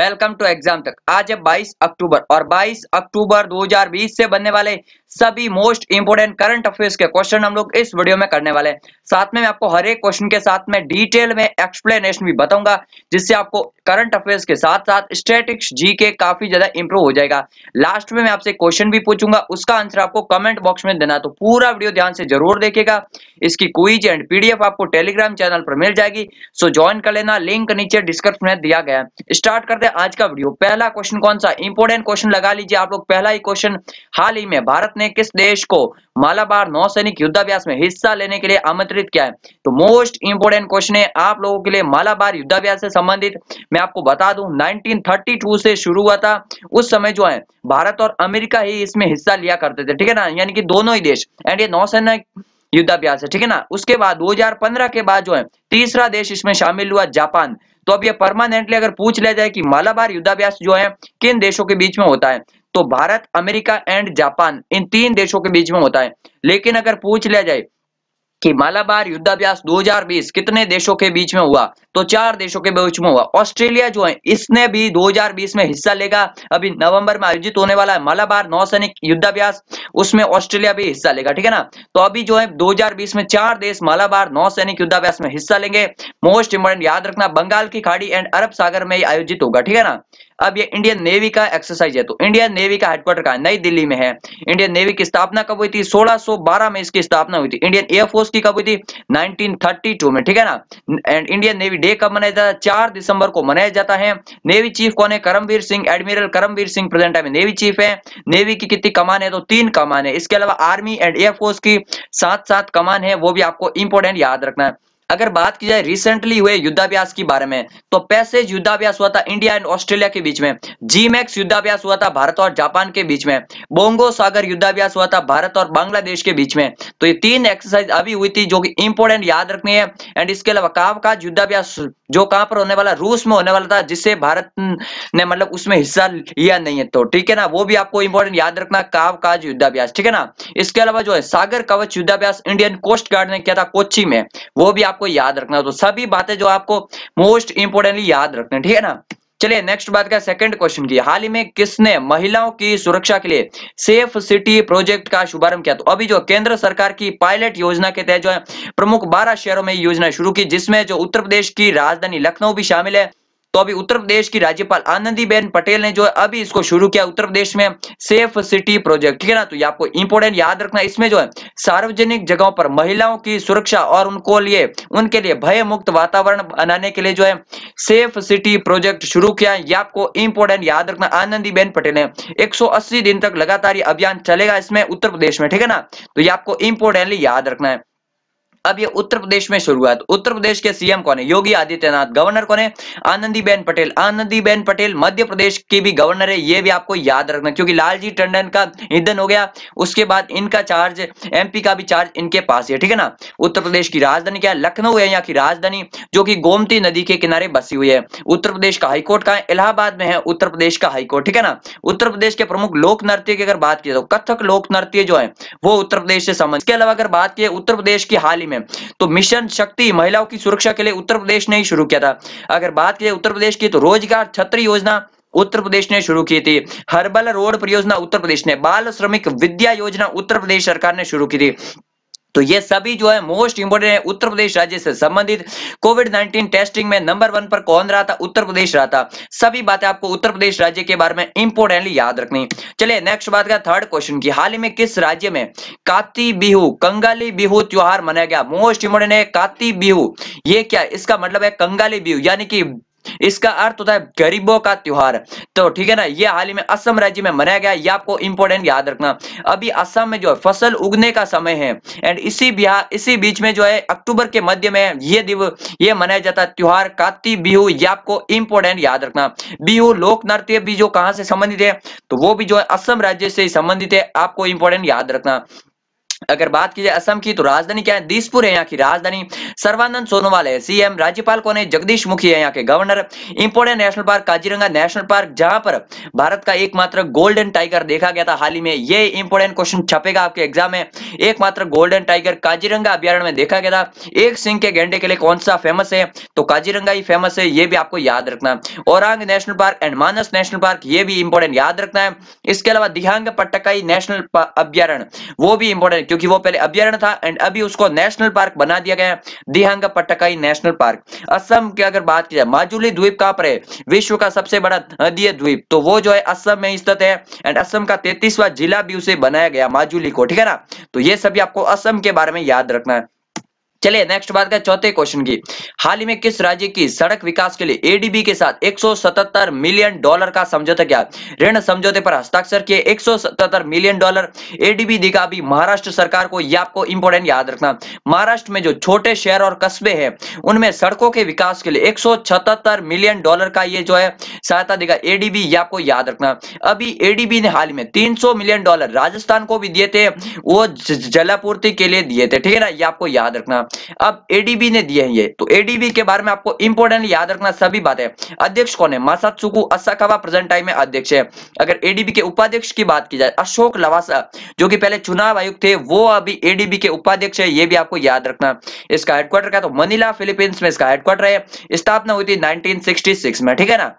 welcome to exam तक आज है 22 अक्टूबर और 22 अक्टूबर 2020 से बनने वाले सभी मोस्ट इंपोर्टेंट करंट अफेयर्स के क्वेश्चन हम लोग इस वीडियो में करने वाले हैं साथ में मैं आपको हर एक क्वेश्चन के साथ में डिटेल में एक्सप्लेनेशन भी बताऊंगा जिससे आपको करंट अफेयर्स के साथ साथ स्टेटिक्स जी के काफी ज्यादा इंप्रूव हो जाएगा लास्ट में मैं आपसे क्वेश्चन भी पूछूंगा उसका आंसर आपको कमेंट बॉक्स में देना तो पूरा वीडियो ध्यान से जरूर देखेगा इसकी क्विज एंड पीडीएफ आपको टेलीग्राम चैनल पर मिल जाएगी सो ज्वाइन कर लेना लिंक नीचे डिस्क्रिप्शन में दिया गया स्टार्ट करते हैं आज का वीडियो पहला क्वेश्चन कौन सा इंपोर्टेंट क्वेश्चन लगा लीजिए आप लोग पहला ही क्वेश्चन हाल ही में भारत ने किस देश को मालाबार नौसैनिक युद्धाभ्यास में हिस्सा लेने के लिए आमंत्रित किया है तो मोस्ट इंपोर्टेंट क्वेश्चन है आप लोगों के लिए मालाबार युद्धाभ्यास से संबंधित मैं आपको बता दू नाइनटीन से शुरू हुआ था उस समय जो है भारत और अमेरिका ही इसमें हिस्सा लिया करते थे ठीक है ना यानी कि दोनों ही देश एंड ये नौसेना युद्धाभ्यास है ठीक है ना उसके बाद 2015 के बाद जो है तीसरा देश इसमें शामिल हुआ जापान तो अब ये परमानेंटली अगर पूछ लिया जाए कि मालाबार युद्धाभ्यास जो है किन देशों के बीच में होता है तो भारत अमेरिका एंड जापान इन तीन देशों के बीच में होता है लेकिन अगर पूछ लिया जाए कि मालाबार युद्धाभ्यास 2020 कितने देशों के बीच में हुआ तो चार देशों के बीच में हुआ ऑस्ट्रेलिया जो है इसने भी 2020 में हिस्सा लेगा अभी नवंबर में आयोजित होने वाला है मलाबार नौसैनिक युद्धाभ्यास उसमें ऑस्ट्रेलिया भी हिस्सा लेगा ठीक है ना तो अभी जो है 2020 में चार देश मलाबार नौसैनिक युद्धाभ्यास में हिस्सा लेंगे मोस्ट इंपोर्टेंट याद रखना बंगाल की खाड़ी एंड अरब सागर में आयोजित होगा ठीक है ना अब ये इंडियन नेवी का एक्सरसाइज है तो इंडियन नेवी का हेडक्वार्टर कहा नई दिल्ली में है इंडियन नेवी की स्थापना कब हुई थी 1612 में इसकी स्थापना हुई थी इंडियन एयरफोर्स की कब हुई थी 1932 में ठीक है ना एंड इंडियन नेवी डे कब मनाया जाता है चार दिसंबर को मनाया जाता है नेवी चीफ कौन है Karambir Singh admiral Karambir Singh present time navy chief है नेवी की कितनी कमान है तो तीन कमान है इसके अलावा आर्मी एंड एयरफोर्स की सात सात कमान है वो भी आपको इंपोर्टेंट याद रखना है अगर बात की जाए रिसेंटली हुए युद्धाभ्यास के बारे में तो पैसेज युद्धाभ्यास हुआ था इंडिया एंड ऑस्ट्रेलिया के बीच में जीमैक्स युद्धाभ्यास हुआ था भारत और जापान के बीच में बोंगो सागर युद्धाभ्यास हुआ था भारत और बांग्लादेश के बीच में तो ये तीन एक्सरसाइज अभी हुई थी जो कि इंपोर्टेंट याद रखनी है एंड इसके अलावा काज युद्धाभ्यास जो कहां पर होने वाला रूस में होने वाला था जिससे भारत ने मतलब उसमें हिस्सा लिया नहीं है तो ठीक है ना वो भी आपको इंपोर्टेंट याद रखना कावकाज युद्धाभ्यास ठीक है ना इसके अलावा जो है सागर कवच युद्धाभ्यास इंडियन कोस्ट गार्ड ने किया था कोची में वो भी आप आपको याद रखना तो सभी बातें जो आपको मोस्ट इंपोर्टेंटली याद रखना ठीक है ना चलिए नेक्स्ट बात का सेकंड क्वेश्चन की हाल ही में किसने महिलाओं की सुरक्षा के लिए सेफ सिटी प्रोजेक्ट का शुभारंभ किया तो अभी जो केंद्र सरकार की पायलट योजना के तहत जो है प्रमुख 12 शहरों में योजना शुरू की जिसमें जो उत्तर प्रदेश की राजधानी लखनऊ भी शामिल है तो अभी उत्तर प्रदेश की राज्यपाल आनंदीबेन पटेल ने जो है अभी इसको शुरू किया उत्तर प्रदेश में सेफ सिटी प्रोजेक्ट ठीक है ना तो ये आपको इंपोर्टेंट याद रखना इसमें जो है सार्वजनिक जगहों पर महिलाओं की सुरक्षा और उनको लिए उनके लिए भय मुक्त वातावरण बनाने के लिए जो है सेफ सिटी प्रोजेक्ट शुरू किया है ये आपको इंपोर्टेंट याद रखना आनंदीबेन पटेल ने एक दिन तक लगातार ये अभियान चलेगा इसमें उत्तर प्रदेश में ठीक है ना तो ये आपको इंपोर्टेंटली याद रखना है अब ये उत्तर प्रदेश में शुरुआत उत्तर प्रदेश के सीएम कौन है योगी आदित्यनाथ गवर्नर कौन है आनंदीबेन पटेल आनंदीबेन पटेल मध्य प्रदेश की भी गवर्नर है ये भी आपको याद रखना क्योंकि लालजी टंडन का निधन हो गया उसके बाद इनका चार्ज एमपी का भी चार्ज इनके पास है ठीक है ना उत्तर प्रदेश की राजधानी क्या है लखनऊ है यहाँ की राजधानी जो की गोमती नदी के किनारे बसी हुई है उत्तर प्रदेश का हाईकोर्ट कहा इलाहाबाद में है उत्तर प्रदेश का हाईकोर्ट ठीक है ना उत्तर प्रदेश के प्रमुख लोक नृत्य की अगर बात की तो कथक लोक नृत्य जो है वो उत्तर प्रदेश से संबंध इसके अलावा अगर बात की उत्तर प्रदेश की हाल ही में तो मिशन शक्ति महिलाओं की सुरक्षा के लिए उत्तर प्रदेश ने ही शुरू किया था अगर बात की उत्तर प्रदेश की तो रोजगार छत्री योजना उत्तर प्रदेश ने शुरू की थी हर्बल रोड परियोजना उत्तर प्रदेश ने बाल श्रमिक विद्या योजना उत्तर प्रदेश सरकार ने शुरू की थी तो ये सभी जो है मोस्ट इंपोर्टेंट है उत्तर प्रदेश राज्य से संबंधित कोविड 19 टेस्टिंग में नंबर वन पर कौन रहा था उत्तर प्रदेश रहा था सभी बातें आपको उत्तर प्रदेश राज्य के बारे में इंपोर्टेंटली याद रखनी चलिए नेक्स्ट बात का थर्ड क्वेश्चन की हाल ही में किस राज्य में काती बिहू कंगाली बिहू त्योहार मनाया गया मोस्ट इंपोर्टेंट है काती बिहू ये क्या इसका मतलब है कंगाली बिहू यानी कि इसका अर्थ होता है गरीबों का त्योहार तो ठीक है ना ये हाल ही में असम राज्य में मनाया गया ये आपको इंपॉर्टेंट याद रखना अभी असम में जो है फसल उगने का समय है एंड इसी बिहार इसी बीच में जो है अक्टूबर के मध्य में ये दिवस ये मनाया जाता है त्योहार काती बिहू ये आपको इंपॉर्टेंट याद रखना बिहू लोक नृत्य भी जो कहां से संबंधित है तो वो भी जो है असम राज्य से संबंधित है आपको इंपॉर्टेंट याद रखना अगर बात की जाए असम की तो राजधानी क्या है दिसपुर है यहाँ की राजधानी सर्वानंद सोनोवाल है सीएम राज्यपाल कौन है जगदीश मुखी है यहाँ के governor important national park Kaziranga national park जहां पर भारत का एकमात्र गोल्डन टाइगर देखा गया था हाल ही में ये इंपोर्टेंट क्वेश्चन छपेगा आपके एग्जाम में एकमात्र गोल्डन टाइगर काजीरंगा अभ्यारण में देखा गया था एक सिंह के गेंडे के लिए कौन सा फेमस है तो काजीरंगा ही फेमस है ये भी आपको याद रखना Orang national park and Manas national park ये भी इंपोर्टेंट याद रखना है इसके अलावा दिहांग पट्टकाई नेशनल अभ्यारण वो भी इंपोर्टेंट क्योंकि वो पहले अभ्यारण था एंड अभी उसको नेशनल पार्क बना दिया गया है दिहांग पटकाई नेशनल पार्क असम की अगर बात की जाए माजुली द्वीप कहां पर है विश्व का सबसे बड़ा नदीय द्वीप तो वो जो है असम में स्थित है एंड असम का तैतीसवा जिला भी उसे बनाया गया माजुली को ठीक है ना तो ये सभी आपको असम के बारे में याद रखना है चलिए नेक्स्ट बात का चौथे क्वेश्चन की हाल ही में किस राज्य की सड़क विकास के लिए एडीबी के साथ 177 मिलियन डॉलर का समझौता किया ऋण समझौते पर हस्ताक्षर किए 177 मिलियन डॉलर एडीबी दिखा भी महाराष्ट्र सरकार को यह आपको इंपोर्टेंट याद रखना महाराष्ट्र में जो छोटे शहर और कस्बे हैं उनमें सड़कों के विकास के लिए एक मिलियन डॉलर का ये जो है सहायता देगा एडीबी ये आपको याद रखना अभी एडीबी ने हाल ही में तीन मिलियन डॉलर राजस्थान को भी दिए थे वो जलापूर्ति के लिए दिए थे ठीक है ना ये आपको याद रखना अब एडीबी ने दिए हैं ये तो एडीबी के बारे में आपको इंपोर्टेंट याद रखना सभी बातें अध्यक्ष कौन है मासात्सुकु असाकावा प्रेजेंट टाइम में अध्यक्ष है अगर एडीबी के उपाध्यक्ष की बात की जाए अशोक लवासा जो कि पहले चुनाव आयुक्त थे वो अभी एडीबी के उपाध्यक्ष है ये भी आपको याद रखना इसका हेडक्वार्टर क्या तो मनीला फिलीपींस में इसका हेडक्वार्टर है स्थापना हुई थी नाइनटीन में ठीक है ना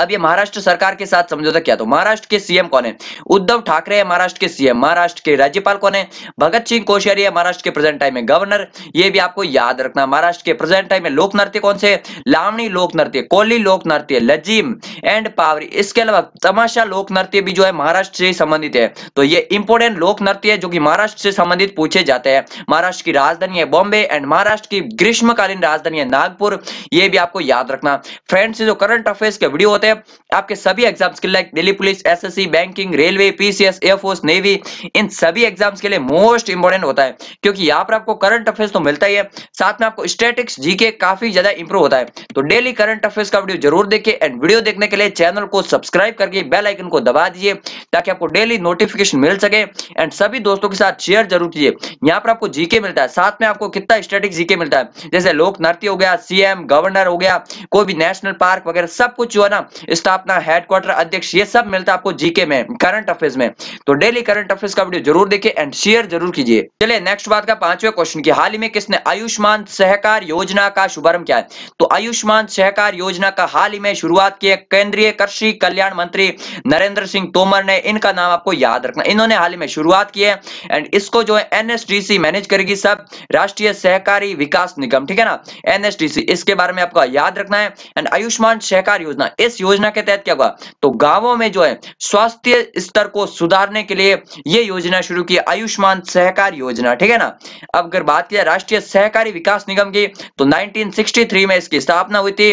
अब ये महाराष्ट्र सरकार के साथ समझौता किया तो महाराष्ट्र के सीएम कौन है उद्धव ठाकरे है महाराष्ट्र के सीएम महाराष्ट्र के राज्यपाल कौन है भगत सिंह कोश्यारी है महाराष्ट्र के प्रेजेंट टाइम में गवर्नर ये भी आपको याद रखना महाराष्ट्र के प्रेजेंट टाइम में लोक नृत्य कौन से लावणी लोक नृत्य कोली लोक नृत्य लजीम एंड पावरी इसके अलावा तमाशा लोक नृत्य भी जो है महाराष्ट्र से संबंधित है तो ये इंपोर्टेंट लोक नृत्य है जो की महाराष्ट्र से संबंधित पूछे जाते हैं महाराष्ट्र की राजधानी है बॉम्बे एंड महाराष्ट्र की ग्रीष्मकालीन राजधानी है नागपुर ये भी आपको याद रखना फ्रेंड्स जो करंट अफेयर्स के वीडियो होते हैं आपके सभी एग्जाम्स के लिए like Delhi police SSC banking railway PCS air force navy इन सभी एग्जाम्स के लिए मोस्ट इंपोर्टेंट होता है क्योंकि यहाँ पर आपको करंट अफेयर्स तो मिलता ही है साथ में आपको स्टेटिक्स जीके काफी ज्यादा इंप्रूव होता है तो डेली करंट अफेयर्स का वीडियो जरूर देखिए एंड वीडियो देखने के लिए चैनल को सब्सक्राइब करके बेल आइकन को दबा दीजिए ताकि आपको डेली नोटिफिकेशन मिल सके एंड सभी दोस्तों के साथ शेयर जरूर कीजिए यहाँ पर आपको जीके मिलता है साथ में आपको कितना स्टेटिक जीके मिलता है जैसे लोक नृत्य हो गया सीएम गवर्नर हो गया कोई भी नेशनल पार्क वगैरह सब कुछ जो है ना स्थापना हेडक्वार्टर अध्यक्ष ये सब मिलता है आपको जीके में करंट अफेयर्स में तो डेली करंट अफेयर्स का वीडियो जरूर देखिए एंड शेयर जरूर कीजिए चलिए नेक्स्ट बात का पांचवें क्वेश्चन की हाल ही में किसने आयुष्मान सहकार योजना का शुभारंभ किया है तो आयुष्मान सहकार योजना का हाल ही में शुरुआत किया केंद्रीय कृषि कल्याण मंत्री नरेंद्र सिंह तोमर ने इनका नाम आपको याद रखना इन्होंने हाल ही में शुरुआत की है एंड इसको जो है एनएसडीसी मैनेज करेगी सब राष्ट्रीय सहकारी विकास निगम ठीक है ना एनएसडीसी इसके बारे में आपको याद रखना है एंड आयुष्मान सहकार योजना इस योजना के तहत क्या हुआ तो गांवों में जो है स्वास्थ्य स्तर को सुधारने के लिए यह योजना शुरू की आयुष्मान सहकार योजना ठीक है ना अब अगर बात किया राष्ट्रीय सहकारी विकास निगम की तो 1963 में इसकी स्थापना हुई थी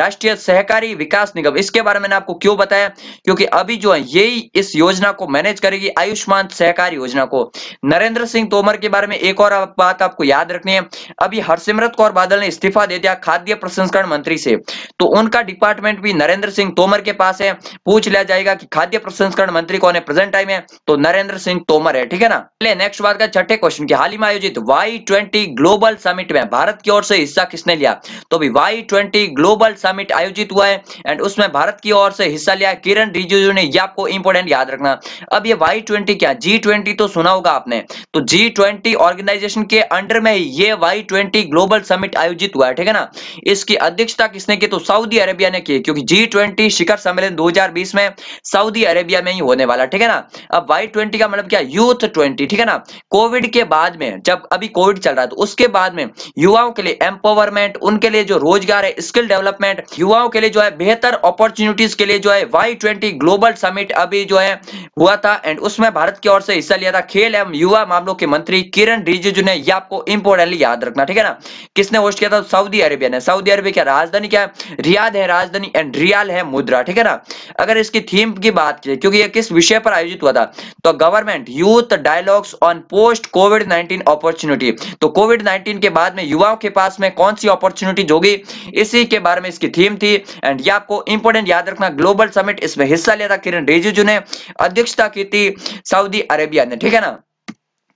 राष्ट्रीय सहकारी विकास निगम इसके बारे में आपको क्यों बताया क्योंकि अभी जो है यही इस योजना को मैनेज करेगी आयुष्मान सहकार योजना को नरेंद्र सिंह तोमर के बारे में एक और बात आपको याद रखनी है अभी हरसिमरत कौर बादल ने इस्तीफा दे दिया खाद्य प्रसंस्करण मंत्री से तो उनका डिपार्टमेंट भी नरेंद्र सिंह तोमर के पास है पूछ लिया जाएगा कि खाद्य प्रसंस्करण मंत्री कौन है प्रेजेंट टाइम है तो नरेंद्र सिंह तोमर है ठीक है ना चले नेक्स्ट बात का छठे क्वेश्चन की हाल ही में आयोजित वाई ट्वेंटी ग्लोबल समिट में भारत की ओर से हिस्सा किसने लिया तो अभी वाई ट्वेंटी ग्लोबल समिट आयोजित हुआ है एंड उसमें भारत की ओर से हिस्सा लिया किरण रिजिजू ने यह आपको इंपोर्टेंट याद रखना अब ये वाई ट्वेंटी क्या जी ट्वेंटी तो सुना होगा आपने तो जी ट्वेंटी ऑर्गेनाइजेशन के अंडर में ये वाई ट्वेंटी ग्लोबल समिट आयोजित हुआ है ठीक है ना इसकी अध्यक्षता किसने की तो सऊदी अरेबिया ने की क्योंकि जी ट्वेंटी शिखर सम्मेलन 2020 में सऊदी अरेबिया में ही होने वाला ठीक है ना अब वाई ट्वेंटी का मतलब क्या यूथ ट्वेंटी ठीक है ना कोविड के बाद में जब अभी कोविड चल रहा था तो उसके बाद में युवाओं के लिए एम्पावरमेंट उनके लिए जो रोजगार है स्किल डेवलपमेंट युवाओं के लिए जो है बेहतर अपॉर्चुनिटीज के लिए जो है वाई ट्वेंटी ग्लोबल समिट अभी जो है हुआ था एंड उसमें भारत की ओर से हिस्सा लिया था खेल एवं युवा मामलों के मंत्री किरण रिजिजू ने यह आपको इंपोर्टेंटली याद रखना ठीक है ना किसने होस्ट किया था सऊदी अरेबिया ने सऊदी अरेबिया क्या राजधानी क्या है रियाद है राजधानी एंड रियाल है है मुद्रा ठीक है ना अगर इसकी थीम की बात की क्योंकि ये किस विषय पर आयोजित हुआ था तो government youth dialogues on post covid nineteen opportunity तो कोविड नाइन्टीन के बाद में युवाओं के पास में कौन सी अपॉर्चुनिटीज होगी इसी के बारे में इसकी थीम थी एंड ये आपको इंपोर्टेंट याद रखना ग्लोबल समिट इसमें हिस्सा लिया था किरण रिजिजू ने अध्यक्षता की थी सऊदी अरेबिया ने ठीक है ना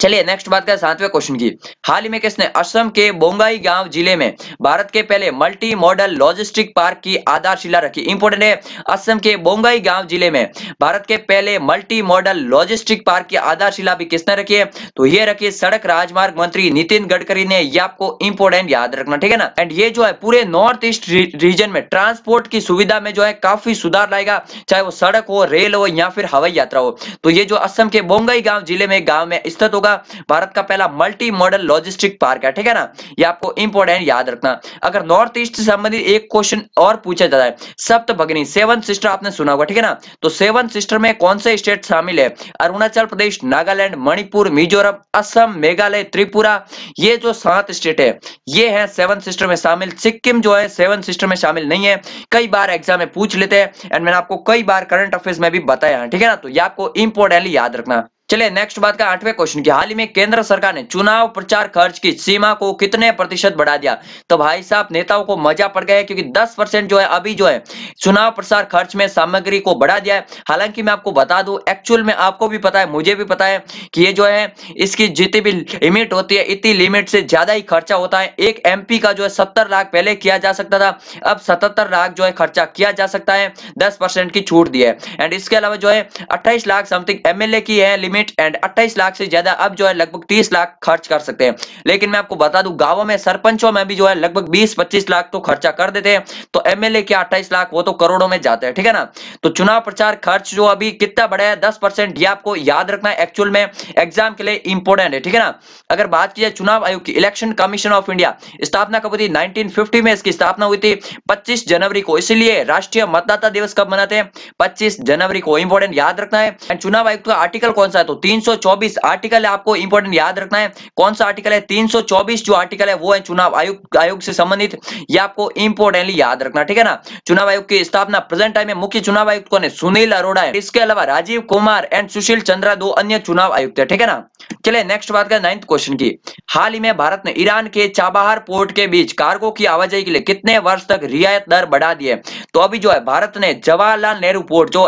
चलिए नेक्स्ट बात करें सातवें क्वेश्चन की हाल ही में किसने असम के बोंगाई गांव जिले में भारत के पहले मल्टी मॉडल लॉजिस्टिक पार्क की आधारशिला रखी इंपोर्टेंट है असम के बोंगाई गांव जिले में भारत के पहले मल्टी मॉडल लॉजिस्टिक पार्क की आधारशिला भी किसने रखी है तो ये रखी सड़क राजमार्ग मंत्री नितिन गडकरी ने यह आपको इंपोर्टेंट याद रखना ठीक है ना एंड ये जो है पूरे नॉर्थ ईस्ट रीजन में ट्रांसपोर्ट की सुविधा में जो है काफी सुधार लाएगा चाहे वो सड़क हो रेल हो या फिर हवाई यात्रा हो तो ये जो असम के बोंगाई गांव जिले में गांव में स्थित होगा का भारत का पहला मल्टी मॉडल लॉजिस्टिक पार्क है ठीक है ना ये आपको इंपोर्टेंट याद रखना अगर नॉर्थ ईस्ट से संबंधित एक क्वेश्चन और पूछा जाता है सप्त भगनी सेवन सिस्टर आपने सुना होगा ठीक है ना तो सेवन सिस्टर में कौन से स्टेट शामिल है अरुणाचल प्रदेश नागालैंड मणिपुर मिजोरम असम मेघालय त्रिपुरा ये जो सात स्टेट है ये है सेवन सिस्टर में शामिल सिक्किम जो है सेवन सिस्टर में शामिल नहीं है कई बार एग्जाम में पूछ लेते हैं एंड मैंने आपको कई बार करंट अफेयर्स में भी बताया ठीक है ना तो ये आपको इंपोर्टेंटली याद रखना चलिए नेक्स्ट बात का आठवें क्वेश्चन की हाल ही में केंद्र सरकार ने चुनाव प्रचार खर्च की सीमा को कितने प्रतिशत बढ़ा दिया तो भाई साहब नेताओं को मजा पड़ गया है क्योंकि 10 परसेंट जो है अभी जो है चुनाव प्रचार खर्च में सामग्री को बढ़ा दिया है हालांकि मैं आपको बता दू एक्चुअल में आपको भी पता है मुझे भी पता है कि ये जो है इसकी जितनी भी लिमिट होती है इतनी लिमिट से ज्यादा ही खर्चा होता है एक एम का जो है सत्तर लाख पहले किया जा सकता था अब सतहत्तर लाख जो है खर्चा किया जा सकता है दस की छूट दी है एंड इसके अलावा जो है अट्ठाईस लाख समथिंग एमएलए की है लिमिट यूनिट एंड 28 लाख से ज्यादा अब जो है लगभग 30 लाख खर्च कर सकते हैं लेकिन मैं आपको बता दूं गांवों में सरपंचों में भी जो है लगभग 20-25 लाख तो खर्चा कर देते हैं तो एमएलए के 28 लाख वो तो करोड़ों में जाते हैं ठीक है ना तो चुनाव प्रचार खर्च जो अभी कितना बड़ा है दस परसेंट ये आपको याद रखना है एक्चुअल में एग्जाम के लिए इंपोर्टेंट है ठीक है ना अगर बात की जाए चुनाव आयोग की इलेक्शन कमीशन ऑफ इंडिया स्थापना कब हुई थी 1950 में इसकी स्थापना हुई थी 25 जनवरी को इसीलिए राष्ट्रीय मतदाता दिवस कब मनाते हैं 25 जनवरी को इंपोर्टेंट याद रखना है चुनाव आयुक्त का आर्टिकल कौन सा है तो तो 324 आर्टिकल है आपको इंपॉर्टेंट याद रखना है कौन सा आर्टिकल है 324 जो आर्टिकल है वो है चुनाव आयोग आयोग से संबंधित ये आपको इंपोर्टेंटली याद रखना ठीक है ना चुनाव आयोग की स्थापना प्रेजेंट टाइम में मुख्य चुनाव आयुक्त कौन है सुनील अरोड़ा है इसके अलावा राजीव कुमार एंड सुशील चंद्रा दो अन्य चुनाव आयुक्त है ठीक है ना चले नेक्स्ट बात करें नाइन्थ क्वेश्चन की हाल ही में भारत ने ईरान के चाबाहर पोर्ट के बीच कार्गो की आवाजाही के लिए कितने वर्ष तक रियायत दर बढ़ा दिए तो अभी जो है भारत ने जवाहरलाल नेहरू पोर्ट जो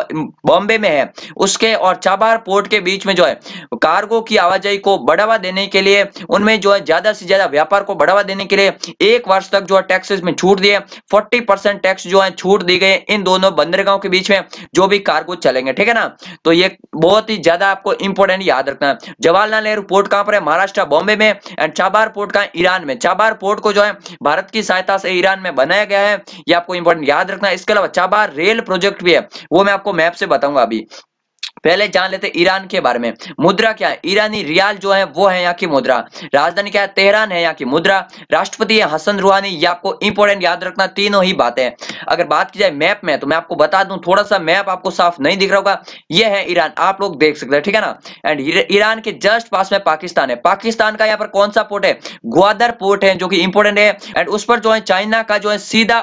बॉम्बे में है उसके और चाबाहर पोर्ट के बीच में में जो है कार्गो की आवाजाही को बढ़ावा देने के लिए उनमें जो है ज्यादा से ज्यादा व्यापार को बढ़ावा देने के लिए एक वर्ष तक जो है टैक्सेस में छूट दिए फोर्टी परसेंट टैक्स जो है छूट दी गई इन दोनों बंदरगाहों के बीच में जो भी कार्गो चलेंगे ठीक है ना तो ये बहुत ही ज्यादा आपको इंपोर्टेंट याद रखना है जवाहरलाल नेहरू पोर्ट कहां पर है महाराष्ट्र बॉम्बे में एंड चाबार पोर्ट कहा ईरान में चाबार पोर्ट को जो है भारत की सहायता से ईरान में बनाया गया है ये आपको इंपोर्टेंट याद रखना है इसके अलावा चाबार रेल प्रोजेक्ट भी है वो मैं आपको मैप से बताऊंगा अभी पहले जान लेते ईरान के बारे में मुद्रा क्या है ईरानी रियाल जो है वो है यहाँ की मुद्रा राजधानी क्या है तेहरान है यहाँ की मुद्रा राष्ट्रपति है हसन रूहानी ये आपको इंपोर्टेंट याद रखना तीनों ही बातें अगर बात की जाए मैप में तो मैं आपको बता दू थोड़ा सा मैप आपको साफ नहीं दिख रहा होगा ये है ईरान आप लोग देख सकते हैं ठीक है ना एंड ईरान के जस्ट पास में पाकिस्तान है पाकिस्तान का यहाँ पर कौन सा पोर्ट है ग्वादर पोर्ट है जो कि इंपोर्टेंट है एंड उस पर जो है चाइना का जो है सीधा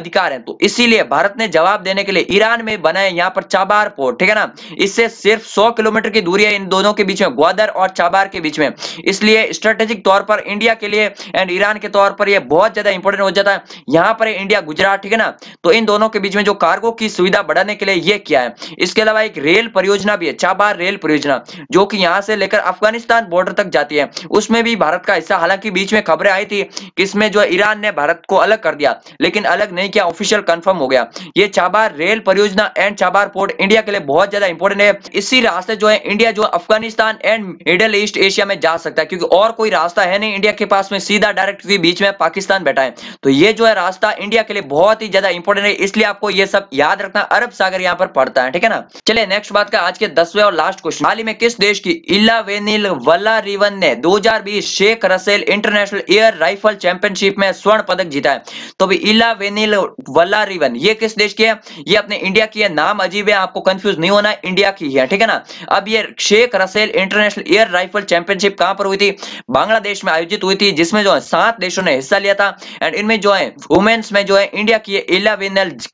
अधिकार है तो इसीलिए भारत ने जवाब देने के लिए ईरान में बनाए यहाँ पर चाबार पोर्ट ठीक है ना इससे सिर्फ 100 किलोमीटर की दूरी है इन दोनों के बीच में ग्वादर और चाबार के बीच में इसलिए स्ट्रेटेजिक तौर पर इंडिया के लिए एंड ईरान के तौर पर यह बहुत ज्यादा इंपोर्टेंट हो जाता है यहां पर इंडिया गुजरात ठीक है ना तो इन दोनों के बीच में जो कार्गो की सुविधा बढ़ाने के लिए यह किया है इसके अलावा एक रेल परियोजना भी है चाबार रेल परियोजना जो कि यहाँ से लेकर अफगानिस्तान बॉर्डर तक जाती है उसमें भी भारत का हिस्सा हालांकि बीच में खबरें आई थी कि इसमें जो ईरान ने भारत को अलग कर दिया लेकिन अलग नहीं किया ऑफिशियल कंफर्म हो गया ये चाबार रेल परियोजना एंड चाबार पोर्ट इंडिया के लिए बहुत ज्यादा इंपोर्टेंट ने इसी रास्ते जो है इंडिया जो Afghanistan and Middle East Asia में जा सकता है क्योंकि और कोई रास्ता है नहीं इंडिया के पास में सीधा डायरेक्ट बीच में पाकिस्तान बैठा है तो ये जो है रास्ता इंडिया के लिए बहुत ही ज्यादा इंपोर्टेंट है इसलिए आपको ये सब याद रखना अरब सागर यहाँ पर पड़ता है ठीक है ना चले नेक्स्ट बात का आज के दसवें और लास्ट क्वेश्चन हाल ही में किस देश की इला वेनिल वल्ला रिवन ने दो Sheikh Russel international air rifle championship में स्वर्ण पदक जीता है तो भी इला वेनिल वल्ला रिवन ये किस देश की है ये अपने इंडिया की है नाम अजीब है आपको कंफ्यूज नहीं होना इंडिया इंडिया की है ठीक है ना अब ये Sheikh Russel international air rifle championship कहां पर हुई थी बांग्लादेश में आयोजित हुई थी जिसमें जो है सात देशों ने हिस्सा लिया था एंड इनमें जो है वुमेन्स में जो है इंडिया की इला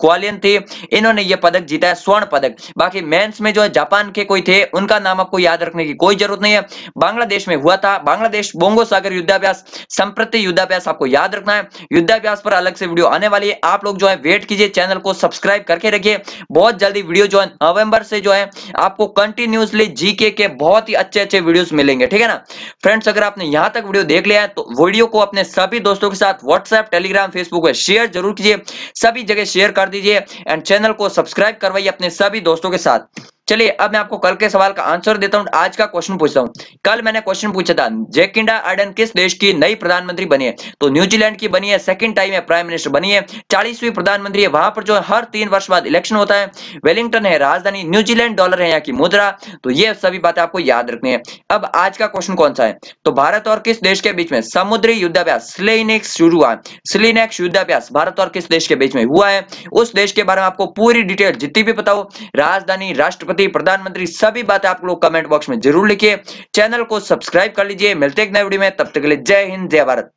क्वालियन थी इन्होंने ये पदक जीता है स्वर्ण पदक बाकी मेन्स में जो है जापान के कोई थे उनका नाम आपको याद रखने की कोई जरूरत नहीं है बांग्लादेश में हुआ था बांग्लादेश बोंगो सागर युद्धाभ्यास संप्रति युद्धाभ्यास आपको याद रखना है युद्धाभ्यास पर अलग से वीडियो आने वाली है आप लोग जो है वेट कीजिए चैनल को सब्सक्राइब करके रखिए बहुत जल्दी वीडियो जो है नवंबर से जो है आपको कंटिन्यूसली जीके के बहुत ही अच्छे अच्छे वीडियोस मिलेंगे ठीक है ना फ्रेंड्स अगर आपने यहां तक वीडियो देख लिया है तो वीडियो को अपने सभी दोस्तों के साथ व्हाट्सएप टेलीग्राम फेसबुक पर शेयर जरूर कीजिए सभी जगह शेयर कर दीजिए एंड चैनल को सब्सक्राइब करवाइए अपने सभी दोस्तों के साथ चलिए अब मैं आपको कल के सवाल का आंसर देता हूँ आज का क्वेश्चन पूछता हूँ कल मैंने क्वेश्चन पूछा था जेकिंडा आर्डन किस देश की नई प्रधानमंत्री बनी है तो न्यूजीलैंड की बनी है सेकंड टाइम है प्राइम मिनिस्टर बनी है चालीसवीं प्रधानमंत्री है वहां पर जो हर तीन वर्ष बाद इलेक्शन होता है वेलिंगटन है राजधानी न्यूजीलैंड डॉलर है यहाँ की मुद्रा तो ये सभी बातें आपको याद रखनी है अब आज का क्वेश्चन कौन सा है तो भारत और किस देश के बीच में समुद्री युद्धाभ्यास स्लेनेक्स शुरू हुआ स्लेनेक्स युद्धाभ्यास भारत और किस देश के बीच में हुआ है उस देश के बारे में आपको पूरी डिटेल जितनी भी बताओ राजधानी राष्ट्रपति राष्ट्रपति प्रधानमंत्री सभी बातें आप लोग कमेंट बॉक्स में जरूर लिखिए चैनल को सब्सक्राइब कर लीजिए मिलते एक नए वीडियो में तब तक के लिए जय हिंद जय भारत